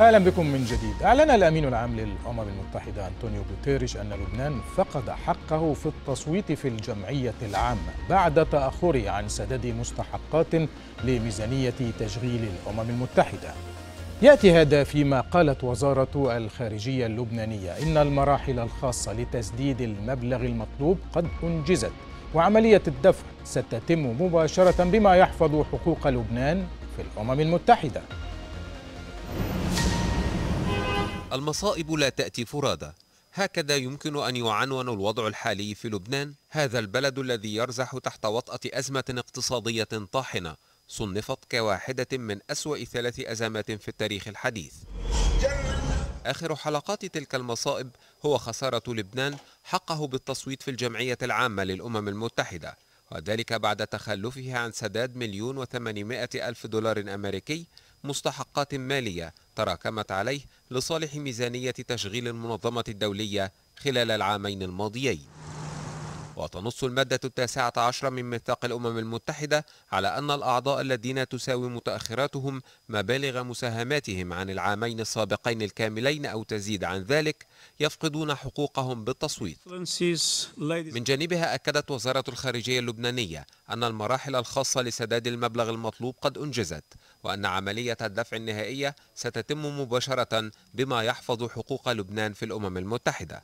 اهلا بكم من جديد اعلن الامين العام للامم المتحده انطونيو غوتيريش ان لبنان فقد حقه في التصويت في الجمعيه العامه بعد تاخره عن سداد مستحقات لميزانيه تشغيل الامم المتحده ياتي هذا فيما قالت وزاره الخارجيه اللبنانيه ان المراحل الخاصه لتسديد المبلغ المطلوب قد انجزت وعمليه الدفع ستتم مباشره بما يحفظ حقوق لبنان في الامم المتحده المصائب لا تأتي فرادى هكذا يمكن أن يعنون الوضع الحالي في لبنان هذا البلد الذي يرزح تحت وطأة أزمة اقتصادية طاحنة صنفت كواحدة من أسوأ ثلاث أزمات في التاريخ الحديث آخر حلقات تلك المصائب هو خسارة لبنان حقه بالتصويت في الجمعية العامة للأمم المتحدة وذلك بعد تخلفه عن سداد مليون وثمانمائة ألف دولار أمريكي مستحقات مالية تراكمت عليه لصالح ميزانية تشغيل المنظمة الدولية خلال العامين الماضيين وتنص المادة التاسعة عشر من ميثاق الأمم المتحدة على أن الأعضاء الذين تساوي متأخراتهم مبالغ مساهماتهم عن العامين السابقين الكاملين أو تزيد عن ذلك يفقدون حقوقهم بالتصويت من جانبها أكدت وزارة الخارجية اللبنانية أن المراحل الخاصة لسداد المبلغ المطلوب قد أنجزت وأن عملية الدفع النهائية ستتم مباشرة بما يحفظ حقوق لبنان في الأمم المتحدة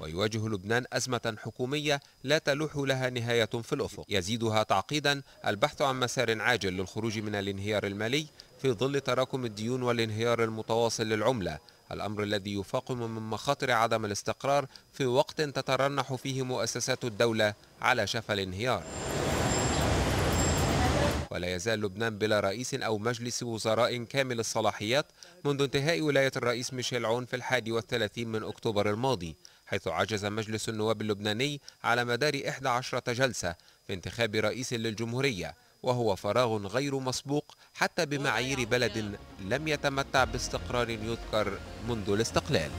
ويواجه لبنان أزمة حكومية لا تلوح لها نهاية في الأفق يزيدها تعقيدا البحث عن مسار عاجل للخروج من الانهيار المالي في ظل تراكم الديون والانهيار المتواصل للعملة الأمر الذي يفاقم من مخاطر عدم الاستقرار في وقت تترنح فيه مؤسسات الدولة على شفى الانهيار ولا يزال لبنان بلا رئيس أو مجلس وزراء كامل الصلاحيات منذ انتهاء ولاية الرئيس ميشيل عون في الحادي والثلاثين من أكتوبر الماضي حيث عجز مجلس النواب اللبناني على مدار 11 جلسة في انتخاب رئيس للجمهورية وهو فراغ غير مسبوق حتى بمعايير بلد لم يتمتع باستقرار يذكر منذ الاستقلال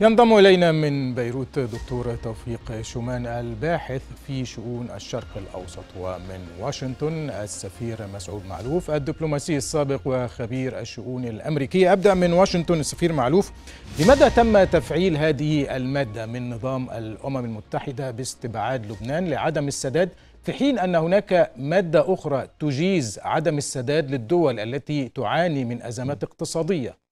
ينضم إلينا من بيروت دكتور توفيق شومان الباحث في شؤون الشرق الأوسط ومن واشنطن السفير مسعود معلوف الدبلوماسي السابق وخبير الشؤون الأمريكية أبدأ من واشنطن السفير معلوف لماذا تم تفعيل هذه المادة من نظام الأمم المتحدة باستبعاد لبنان لعدم السداد في حين أن هناك مادة أخرى تجيز عدم السداد للدول التي تعاني من أزمات اقتصادية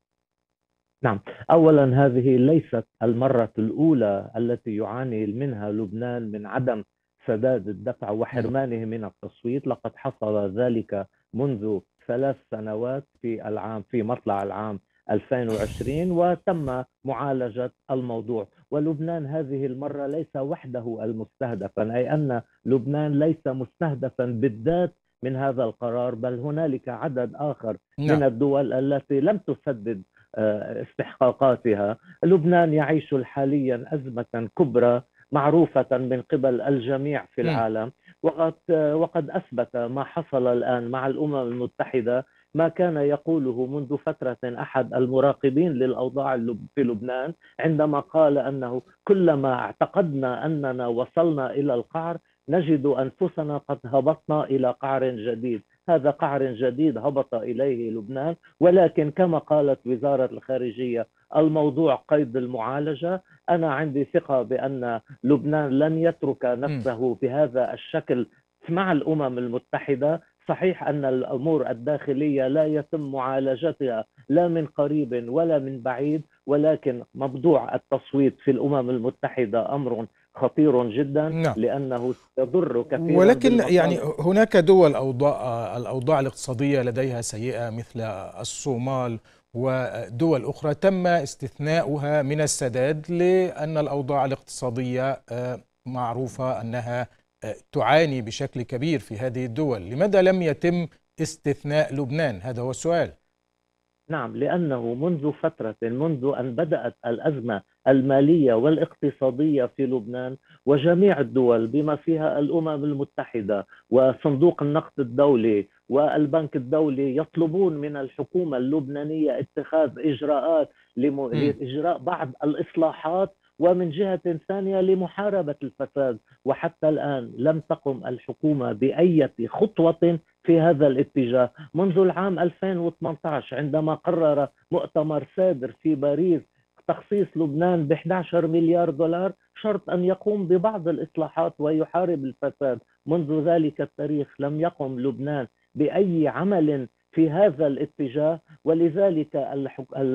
نعم اولا هذه ليست المره الاولى التي يعاني منها لبنان من عدم سداد الدفع وحرمانه من التصويت لقد حصل ذلك منذ ثلاث سنوات في العام في مطلع العام 2020 وتم معالجة الموضوع ولبنان هذه المرة ليس وحده المستهدفا أي أن لبنان ليس مستهدفا بالذات من هذا القرار بل هنالك عدد آخر نعم. من الدول التي لم تسدد استحقاقاتها لبنان يعيش حاليا أزمة كبرى معروفة من قبل الجميع في العالم وقد, وقد أثبت ما حصل الآن مع الأمم المتحدة ما كان يقوله منذ فترة أحد المراقبين للأوضاع في لبنان عندما قال أنه كلما اعتقدنا أننا وصلنا إلى القعر نجد أنفسنا قد هبطنا إلى قعر جديد هذا قعر جديد هبط اليه لبنان ولكن كما قالت وزاره الخارجيه الموضوع قيد المعالجه انا عندي ثقه بان لبنان لن يترك نفسه بهذا الشكل مع الامم المتحده صحيح ان الامور الداخليه لا يتم معالجتها لا من قريب ولا من بعيد ولكن موضوع التصويت في الامم المتحده امر خطير جدا نعم. لانه يضر كثيرا ولكن يعني هناك دول اوضاع الاوضاع الاقتصاديه لديها سيئه مثل الصومال ودول اخرى تم استثناؤها من السداد لان الاوضاع الاقتصاديه آه، معروفه انها آه، تعاني بشكل كبير في هذه الدول لماذا لم يتم استثناء لبنان هذا هو السؤال نعم لانه منذ فتره منذ ان بدات الازمه الماليه والاقتصاديه في لبنان وجميع الدول بما فيها الامم المتحده وصندوق النقد الدولي والبنك الدولي يطلبون من الحكومه اللبنانيه اتخاذ اجراءات لم... لاجراء بعض الاصلاحات ومن جهة ثانية لمحاربة الفساد وحتى الآن لم تقم الحكومة بأي خطوة في هذا الاتجاه منذ العام 2018 عندما قرر مؤتمر سادر في باريس تخصيص لبنان ب 11 مليار دولار شرط أن يقوم ببعض الإصلاحات ويحارب الفساد منذ ذلك التاريخ لم يقم لبنان بأي عمل في هذا الاتجاه ولذلك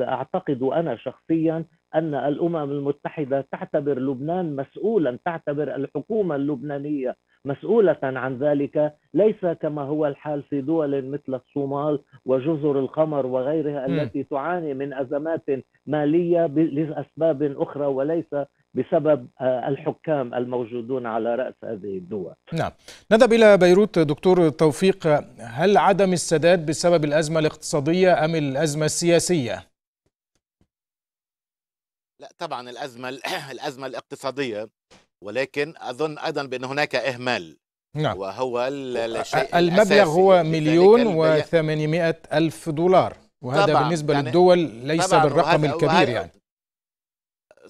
أعتقد أنا شخصيا ان الامم المتحده تعتبر لبنان مسؤولا تعتبر الحكومه اللبنانيه مسؤوله عن ذلك ليس كما هو الحال في دول مثل الصومال وجزر القمر وغيرها م. التي تعاني من ازمات ماليه لاسباب اخرى وليس بسبب آه، الحكام الموجودون على راس هذه الدول. نعم، نذهب الى بيروت دكتور توفيق، هل عدم السداد بسبب الازمه الاقتصاديه ام الازمه السياسيه؟ لا طبعا الازمه الازمه الاقتصاديه ولكن اظن ايضا بان هناك اهمال نعم وهو الشيء المبلغ هو مليون و الف دولار وهذا طبعاً بالنسبه يعني للدول ليس بالرقم الكبير يعني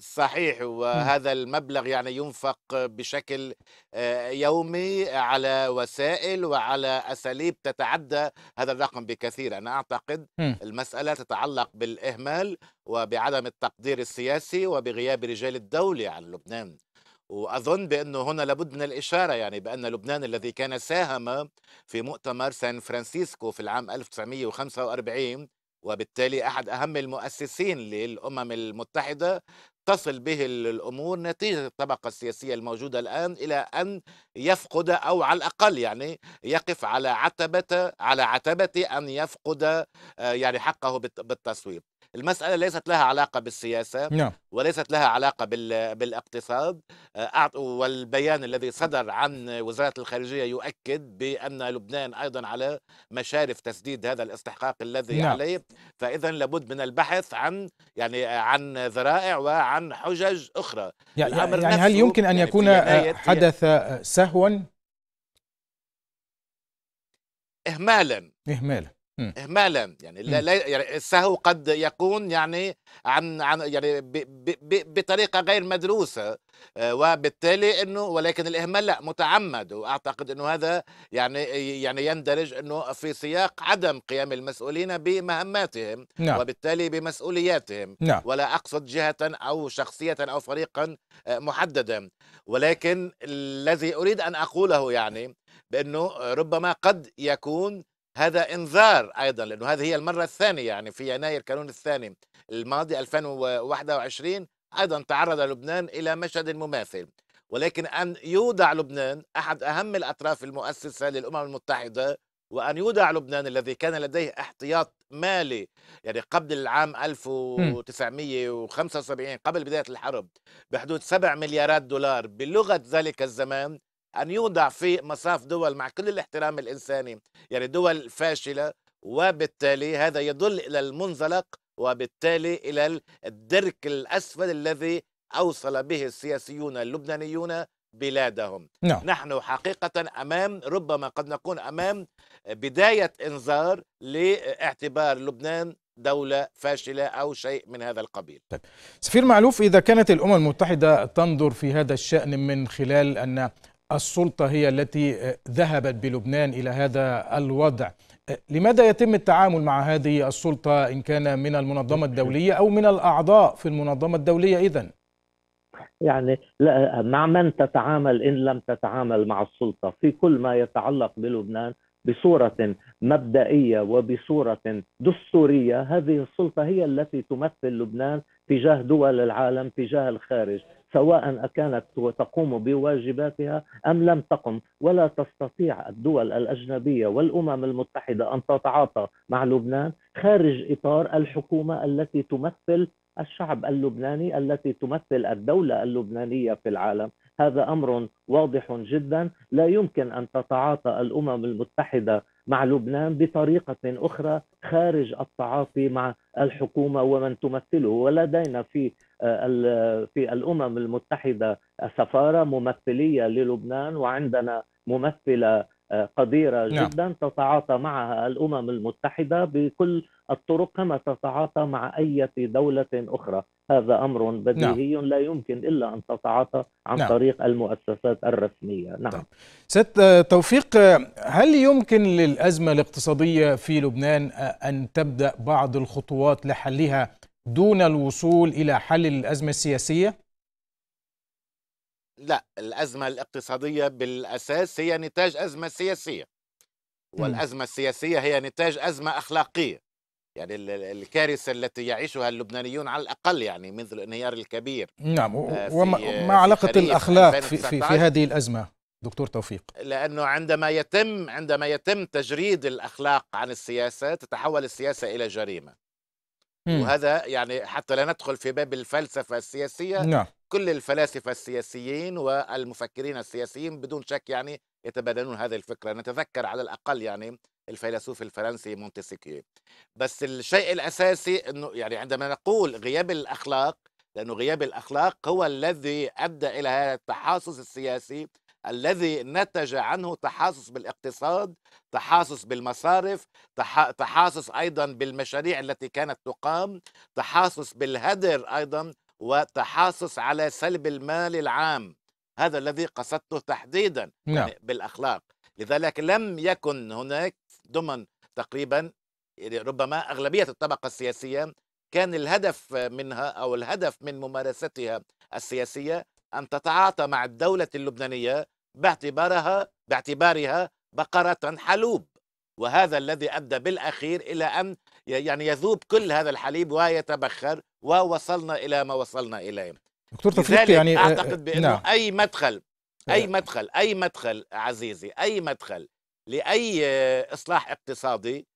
صحيح إمم. وهذا المبلغ يعني ينفق بشكل يومي على وسائل وعلى اساليب تتعدى هذا الرقم بكثير انا اعتقد إمم. المساله تتعلق بالاهمال وبعدم التقدير السياسي وبغياب رجال الدوله عن لبنان واظن بانه هنا لابد من الاشاره يعني بان لبنان الذي كان ساهم في مؤتمر سان فرانسيسكو في العام 1945 وبالتالي احد اهم المؤسسين للامم المتحده تصل به الامور نتيجه الطبقه السياسيه الموجوده الان الى ان يفقد او على الاقل يعني يقف على عتبه على عتبه ان يفقد آه، يعني حقه بالتصويت المسألة ليست لها علاقة بالسياسة نعم. وليست لها علاقة بالاقتصاد والبيان الذي صدر عن وزارة الخارجية يؤكد بأن لبنان أيضا على مشارف تسديد هذا الاستحقاق الذي نعم. عليه فإذا لابد من البحث عن يعني عن ذرائع وعن حجج أخرى يعني, يعني هل يمكن أن يعني يكون حدث سهوا؟ إهمالا إهمالا إمم. اهمالا يعني لا, إمم. لا يعني السهو قد يكون يعني عن عن يعني ب ب ب بطريقه غير مدروسه آه، وبالتالي انه ولكن الاهمال لا متعمد واعتقد انه هذا يعني يعني يندرج انه في سياق عدم قيام المسؤولين بمهماتهم نعم. وبالتالي بمسؤولياتهم نعم. ولا اقصد جهه او شخصيه او فريقا آه، محددا ولكن الذي اريد ان اقوله يعني بانه ربما قد يكون هذا انذار ايضا لانه هذه هي المره الثانيه يعني في يناير كانون الثاني الماضي 2021 ايضا تعرض لبنان الى مشهد مماثل ولكن ان يوضع لبنان احد اهم الاطراف المؤسسه للامم المتحده وان يوضع لبنان الذي كان لديه احتياط مالي يعني قبل العام 1975 قبل بدايه الحرب بحدود 7 مليارات دولار بلغه ذلك الزمان أن يوضع في مصاف دول مع كل الاحترام الإنساني يعني دول فاشلة وبالتالي هذا يدل إلى المنزلق وبالتالي إلى الدرك الأسفل الذي أوصل به السياسيون اللبنانيون بلادهم no. نعم. نحن حقيقة أمام ربما قد نكون أمام بداية إنذار لاعتبار لبنان دولة فاشلة أو شيء من هذا القبيل طيب. سفير معلوف إذا كانت الأمم المتحدة تنظر في هذا الشأن من خلال أن السلطة هي التي ذهبت بلبنان إلى هذا الوضع لماذا يتم التعامل مع هذه السلطة إن كان من المنظمة الدولية أو من الأعضاء في المنظمة الدولية اذا يعني لا مع من تتعامل إن لم تتعامل مع السلطة في كل ما يتعلق بلبنان بصورة مبدئية وبصورة دستورية هذه السلطة هي التي تمثل لبنان تجاه دول العالم تجاه الخارج سواء أكانت تقوم بواجباتها أم لم تقم ولا تستطيع الدول الأجنبية والأمم المتحدة أن تتعاطى مع لبنان خارج إطار الحكومة التي تمثل الشعب اللبناني التي تمثل الدولة اللبنانية في العالم هذا أمر واضح جدا لا يمكن أن تتعاطى الأمم المتحدة مع لبنان بطريقة أخرى خارج التعاطي مع الحكومة ومن تمثله ولدينا في في الامم المتحده سفاره ممثليه للبنان وعندنا ممثله آه، قديره نعم. جدا نعم. تتعاطى معها الامم المتحده بكل الطرق كما تتعاطى مع اي دوله اخرى، هذا امر بديهي نعم. لا يمكن الا ان تتعاطى عن نعم. طريق المؤسسات الرسميه، نعم. طيب. ست آه، توفيق آه، هل يمكن للازمه الاقتصاديه في لبنان ان تبدا بعض الخطوات لحلها دون الوصول إلى حل الأزمة السياسية؟ لا الأزمة الاقتصادية بالأساس هي نتاج أزمة سياسية والأزمة السياسية هي نتاج أزمة أخلاقية يعني الكارثة التي يعيشها اللبنانيون على الأقل يعني منذ الانهيار الكبير نعم آه، وما آه، علاقة الأخلاق في, في, في هذه الأزمة دكتور توفيق لأنه عندما يتم عندما يتم تجريد الأخلاق عن السياسة تتحول السياسة إلى جريمة وهذا يعني حتى لا ندخل في باب الفلسفة السياسية نعم كل الفلاسفة السياسيين والمفكرين السياسيين بدون شك يعني يتبادلون هذه الفكرة نتذكر على الأقل يعني الفيلسوف الفرنسي مونتسكيو بس الشيء الأساسي أنه يعني عندما نقول غياب الأخلاق لأنه غياب الأخلاق هو الذي أدى إلى هذا التحاصص السياسي الذي نتج عنه تحاصص بالاقتصاد تحاصص بالمصارف تحاصص أيضا بالمشاريع التي كانت تقام تحاصص بالهدر أيضا وتحاصص على سلب المال العام هذا الذي قصدته تحديدا نعم. بالأخلاق لذلك لم يكن هناك ضمن تقريبا يعني ربما أغلبية الطبقة السياسية كان الهدف منها أو الهدف من ممارستها السياسية أن تتعاطى مع الدولة اللبنانية باعتبارها باعتبارها بقرة حلوب وهذا الذي أدى بالأخير إلى أن يعني يذوب كل هذا الحليب ويتبخر ووصلنا إلى ما وصلنا إليه دكتور تفريق يعني آه، أعتقد بأنه نعم. أي مدخل آه. أي مدخل أي مدخل عزيزي أي مدخل لأي إصلاح اقتصادي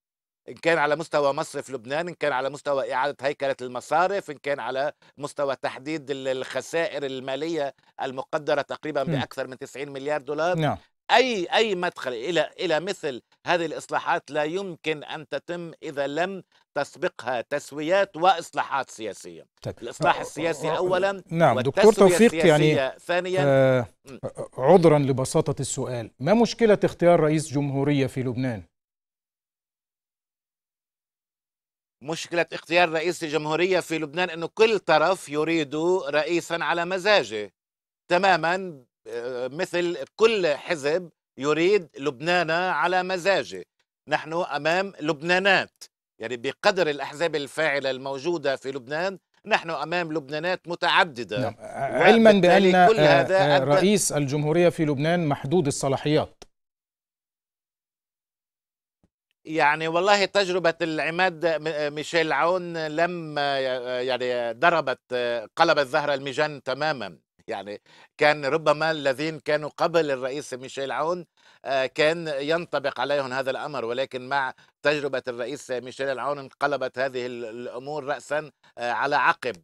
ان كان على مستوى مصرف لبنان ان كان على مستوى اعاده هيكله المصارف ان كان على مستوى تحديد الخسائر الماليه المقدره تقريبا باكثر من 90 مليار دولار نعم. اي اي مدخل الى الى مثل هذه الاصلاحات لا يمكن ان تتم اذا لم تسبقها تسويات واصلاحات سياسيه طيب. الاصلاح السياسي اولا نعم دكتور توفيق يعني ثانيا آه عذرا لبساطه السؤال ما مشكله اختيار رئيس جمهوريه في لبنان مشكلة اختيار رئيس الجمهورية في لبنان أنه كل طرف يريد رئيسا على مزاجه تماما آه، مثل كل حزب يريد لبنان على مزاجه نحن أمام لبنانات يعني بقدر الأحزاب الفاعلة الموجودة في لبنان نحن امام لبنانات متعدده نعم. علما بان كل آه، هذا آه، رئيس الجمهوريه في لبنان محدود الصلاحيات يعني والله تجربة العماد ميشيل عون لم يعني ضربت قلبت ظهر المجن تماما يعني كان ربما الذين كانوا قبل الرئيس ميشيل عون آه، كان ينطبق عليهم هذا الامر ولكن مع تجربه الرئيس ميشيل عون انقلبت هذه الامور راسا آه، على عقب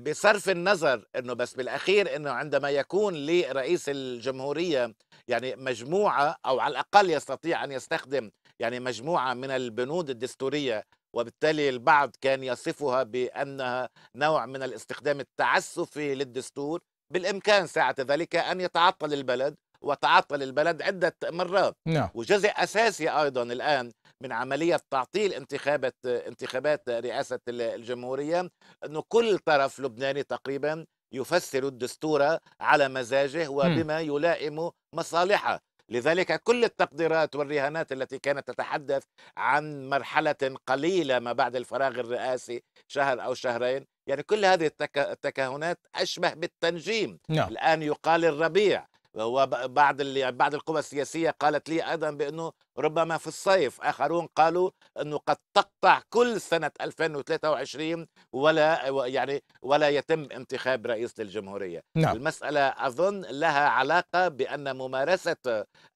بصرف النظر انه بس بالاخير انه عندما يكون لرئيس الجمهوريه يعني مجموعه او على الاقل يستطيع ان يستخدم يعني مجموعة من البنود الدستورية وبالتالي البعض كان يصفها بأنها نوع من الاستخدام التعسفي للدستور بالإمكان ساعة ذلك أن يتعطل البلد وتعطل البلد عدة مرات نعم. وجزء أساسي أيضا الآن من عملية تعطيل انتخابات, انتخابات رئاسة الجمهورية أنه كل طرف لبناني تقريبا يفسر الدستور على مزاجه وبما يلائم مصالحه لذلك كل التقديرات والرهانات التي كانت تتحدث عن مرحلة قليلة ما بعد الفراغ الرئاسي شهر أو شهرين يعني كل هذه التكهنات أشبه بالتنجيم لا. نعم. الآن يقال الربيع وبعض اللي يعني بعض القوى السياسيه قالت لي ايضا بانه ربما في الصيف اخرون قالوا انه قد تقطع كل سنه 2023 ولا يعني ولا يتم انتخاب رئيس للجمهوريه نعم. المساله اظن لها علاقه بان ممارسه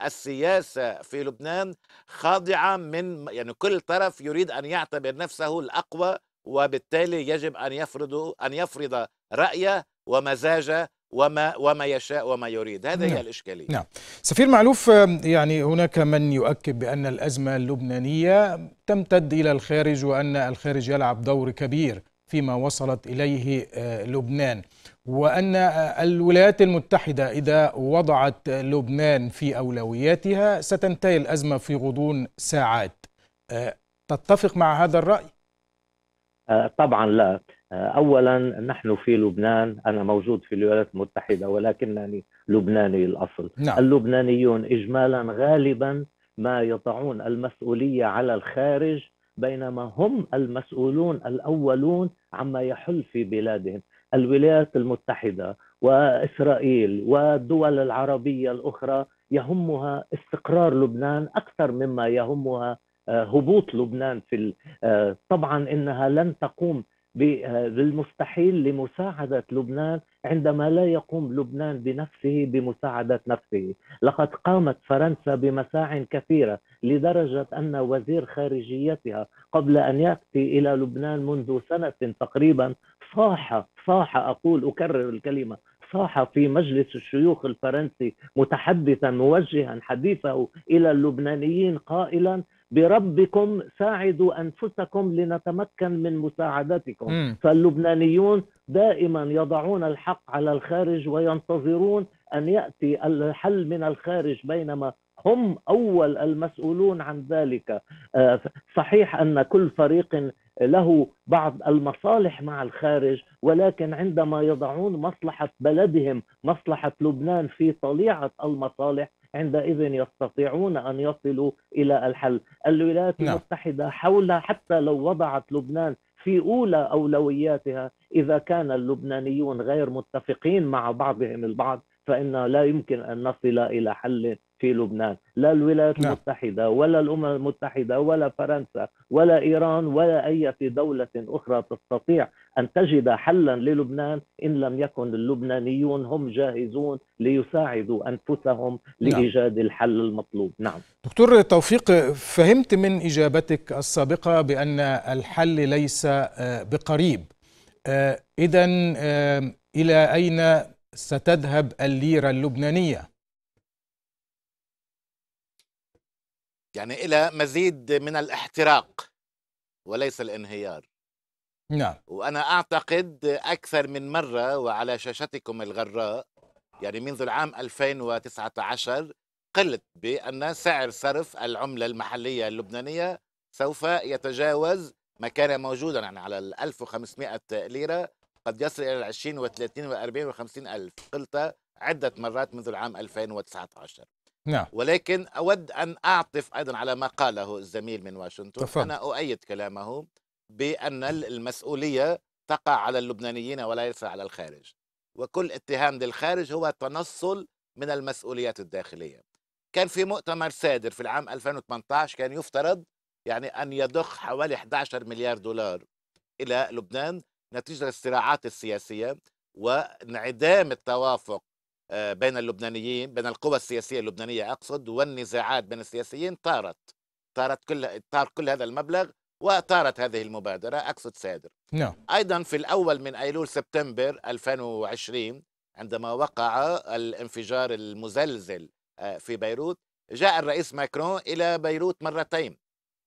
السياسه في لبنان خاضعه من يعني كل طرف يريد ان يعتبر نفسه الاقوى وبالتالي يجب ان يفرض ان يفرض رايه ومزاجه وما وما يشاء وما يريد هذه نعم. هي الإشكالية نعم سفير معلوف يعني هناك من يؤكد بأن الأزمة اللبنانية تمتد إلى الخارج وأن الخارج يلعب دور كبير فيما وصلت إليه آه، لبنان وأن آه، الولايات المتحدة إذا وضعت لبنان في أولوياتها ستنتهي الأزمة في غضون ساعات آه، تتفق مع هذا الرأي؟ طبعا لا اولا نحن في لبنان انا موجود في الولايات المتحده ولكنني لبناني الاصل نعم. اللبنانيون اجمالا غالبا ما يضعون المسؤوليه على الخارج بينما هم المسؤولون الاولون عما يحل في بلادهم الولايات المتحده واسرائيل والدول العربيه الاخرى يهمها استقرار لبنان اكثر مما يهمها آه، هبوط لبنان في آه، طبعا انها لن تقوم بالمستحيل آه، لمساعدة لبنان عندما لا يقوم لبنان بنفسه بمساعدة نفسه لقد قامت فرنسا بمساع كثيرة لدرجة أن وزير خارجيتها قبل أن يأتي إلى لبنان منذ سنة تقريبا صاح صاح أقول أكرر الكلمة صاح في مجلس الشيوخ الفرنسي متحدثا موجها حديثه إلى اللبنانيين قائلا بربكم ساعدوا أنفسكم لنتمكن من مساعدتكم م. فاللبنانيون دائما يضعون الحق على الخارج وينتظرون أن يأتي الحل من الخارج بينما هم أول المسؤولون عن ذلك آه، صحيح أن كل فريق له بعض المصالح مع الخارج ولكن عندما يضعون مصلحه بلدهم مصلحه لبنان في طليعه المصالح عندئذ يستطيعون ان يصلوا الى الحل. الولايات لا. نعم. المتحده حول حتى لو وضعت لبنان في اولى اولوياتها اذا كان اللبنانيون غير متفقين مع بعضهم البعض فإن لا يمكن أن نصل إلى حل في لبنان لا الولايات نعم. المتحدة ولا الأمم المتحدة ولا فرنسا ولا إيران ولا أي في دولة أخرى تستطيع أن تجد حلا للبنان إن لم يكن اللبنانيون هم جاهزون ليساعدوا أنفسهم نعم. لإيجاد نعم. الحل المطلوب نعم دكتور توفيق فهمت من إجابتك السابقة بأن الحل ليس آه، بقريب آه، إذا آه، إلى أين ستذهب الليرة اللبنانية؟ يعني إلى مزيد من الاحتراق وليس الانهيار نعم وأنا أعتقد أكثر من مرة وعلى شاشتكم الغراء يعني منذ العام 2019 قلت بأن سعر صرف العملة المحلية اللبنانية سوف يتجاوز ما كان موجودا يعني على ال 1500 ليرة قد يصل إلى 20 و30 و40 و50 ألف قلت عدة مرات منذ العام 2019 نعم ولكن أود أن أعطف أيضا على ما قاله الزميل من واشنطن تفهم. أنا أؤيد كلامه بأن المسؤولية تقع على اللبنانيين وليس على الخارج وكل اتهام للخارج هو تنصل من المسؤوليات الداخلية كان في مؤتمر سادر في العام 2018 كان يفترض يعني أن يضخ حوالي 11 مليار دولار إلى لبنان نتيجة الصراعات السياسية وانعدام التوافق بين اللبنانيين بين القوى السياسيه اللبنانيه اقصد والنزاعات بين السياسيين طارت طارت كل طار كل هذا المبلغ وطارت هذه المبادره اقصد سادر نعم ايضا في الاول من ايلول سبتمبر 2020 عندما وقع الانفجار المزلزل آه، في بيروت جاء الرئيس ماكرون الى بيروت مرتين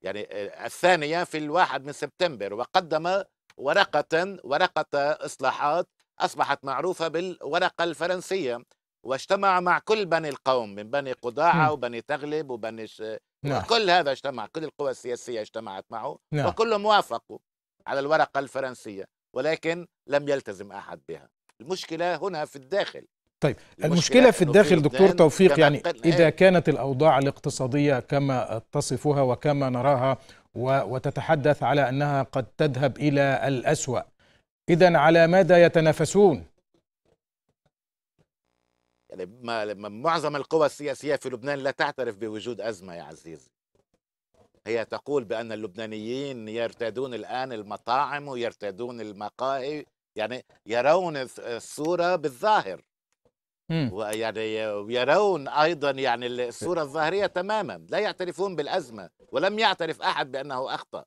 يعني آه، الثانيه في الواحد من سبتمبر وقدم ورقه ورقه اصلاحات اصبحت معروفه بالورقه الفرنسيه واجتمع مع كل بني القوم من بني قضاعة وبني تغلب وبني ش... نعم. كل هذا اجتمع كل القوى السياسية اجتمعت معه نعم. وكلهم وافقوا على الورقة الفرنسية ولكن لم يلتزم أحد بها المشكلة هنا في الداخل طيب المشكلة, المشكلة في الداخل دكتور توفيق يعني إذا إيه؟ كانت الأوضاع الاقتصادية كما تصفها وكما نراها وتتحدث على أنها قد تذهب إلى الأسوأ إذا على ماذا يتنافسون يعني معظم القوى السياسية في لبنان لا تعترف بوجود أزمة يا عزيزي هي تقول بأن اللبنانيين يرتادون الآن المطاعم ويرتادون المقاهي يعني يرون الصورة بالظاهر ويعني ويرون أيضا يعني الصورة الظاهرية تماما لا يعترفون بالأزمة ولم يعترف أحد بأنه أخطأ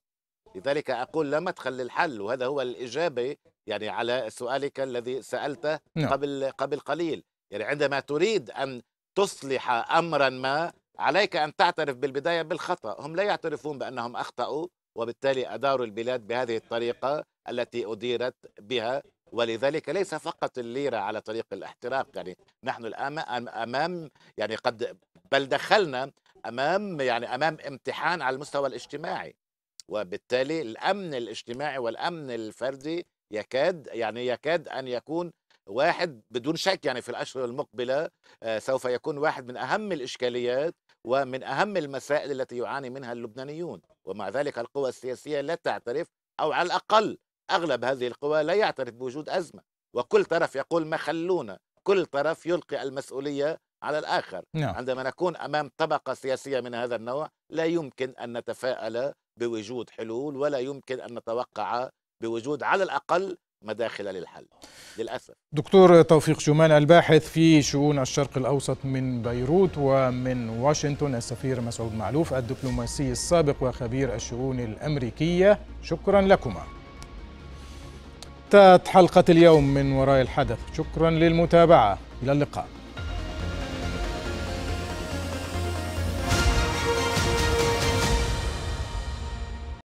لذلك أقول لا مدخل للحل وهذا هو الإجابة يعني على سؤالك الذي سألته نعم. قبل قبل قليل يعني عندما تريد أن تصلح أمرا ما عليك أن تعترف بالبداية بالخطأ هم لا يعترفون بأنهم أخطأوا وبالتالي أداروا البلاد بهذه الطريقة التي أديرت بها ولذلك ليس فقط الليرة على طريق الاحتراق يعني نحن الآن أمام يعني قد بل دخلنا أمام يعني أمام امتحان على المستوى الاجتماعي وبالتالي الأمن الاجتماعي والأمن الفردي يكاد يعني يكاد أن يكون واحد بدون شك يعني في الأشهر المقبلة آه، سوف يكون واحد من أهم الإشكاليات ومن أهم المسائل التي يعاني منها اللبنانيون ومع ذلك القوى السياسية لا تعترف أو على الأقل أغلب هذه القوى لا يعترف بوجود أزمة وكل طرف يقول ما خلونا كل طرف يلقي المسؤولية على الآخر نعم. عندما نكون أمام طبقة سياسية من هذا النوع لا يمكن أن نتفائل بوجود حلول ولا يمكن أن نتوقع بوجود على الأقل مداخل للحل للأسف دكتور توفيق شومان الباحث في شؤون الشرق الأوسط من بيروت ومن واشنطن السفير مسعود معلوف الدبلوماسي السابق وخبير الشؤون الأمريكية شكرا لكما انتهت حلقة اليوم من وراء الحدث شكرا للمتابعة إلى اللقاء